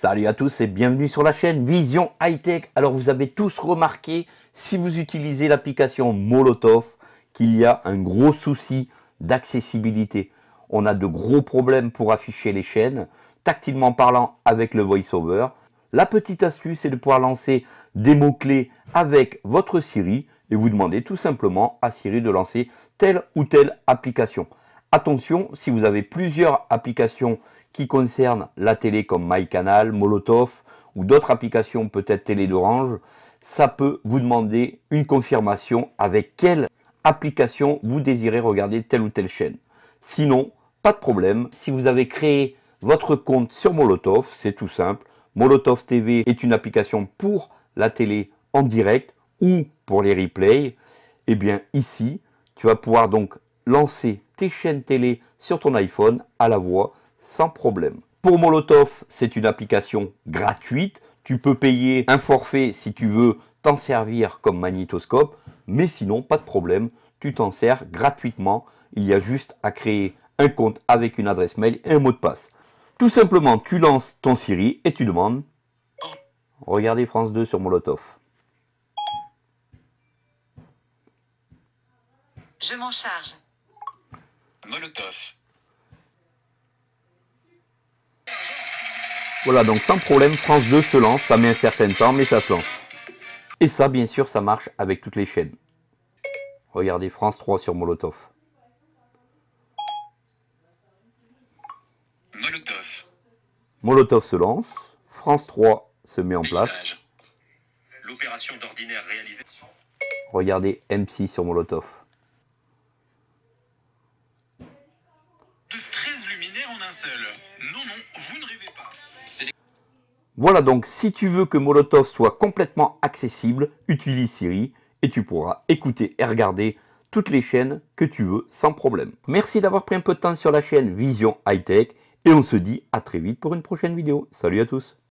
Salut à tous et bienvenue sur la chaîne Vision High Tech. Alors vous avez tous remarqué, si vous utilisez l'application Molotov, qu'il y a un gros souci d'accessibilité. On a de gros problèmes pour afficher les chaînes, tactilement parlant avec le voiceover. La petite astuce est de pouvoir lancer des mots-clés avec votre Siri et vous demander tout simplement à Siri de lancer telle ou telle application. Attention, si vous avez plusieurs applications qui concernent la télé comme MyCanal, Molotov ou d'autres applications peut-être télé d'Orange, ça peut vous demander une confirmation avec quelle application vous désirez regarder telle ou telle chaîne. Sinon, pas de problème, si vous avez créé votre compte sur Molotov, c'est tout simple. Molotov TV est une application pour la télé en direct ou pour les replays. Et eh bien ici, tu vas pouvoir donc lancer tes chaînes télé sur ton iPhone à la voix sans problème. Pour Molotov, c'est une application gratuite. Tu peux payer un forfait si tu veux t'en servir comme magnétoscope, mais sinon, pas de problème, tu t'en sers gratuitement. Il y a juste à créer un compte avec une adresse mail et un mot de passe. Tout simplement, tu lances ton Siri et tu demandes Regardez France 2 sur Molotov. Je m'en charge. Molotov. Voilà, donc sans problème, France 2 se lance, ça met un certain temps, mais ça se lance. Et ça, bien sûr, ça marche avec toutes les chaînes. Regardez France 3 sur Molotov. Molotov. Molotov se lance, France 3 se met en place. L'opération d'ordinaire réalisée. Regardez M6 sur Molotov. Voilà donc, si tu veux que Molotov soit complètement accessible, utilise Siri et tu pourras écouter et regarder toutes les chaînes que tu veux sans problème. Merci d'avoir pris un peu de temps sur la chaîne Vision High Tech et on se dit à très vite pour une prochaine vidéo. Salut à tous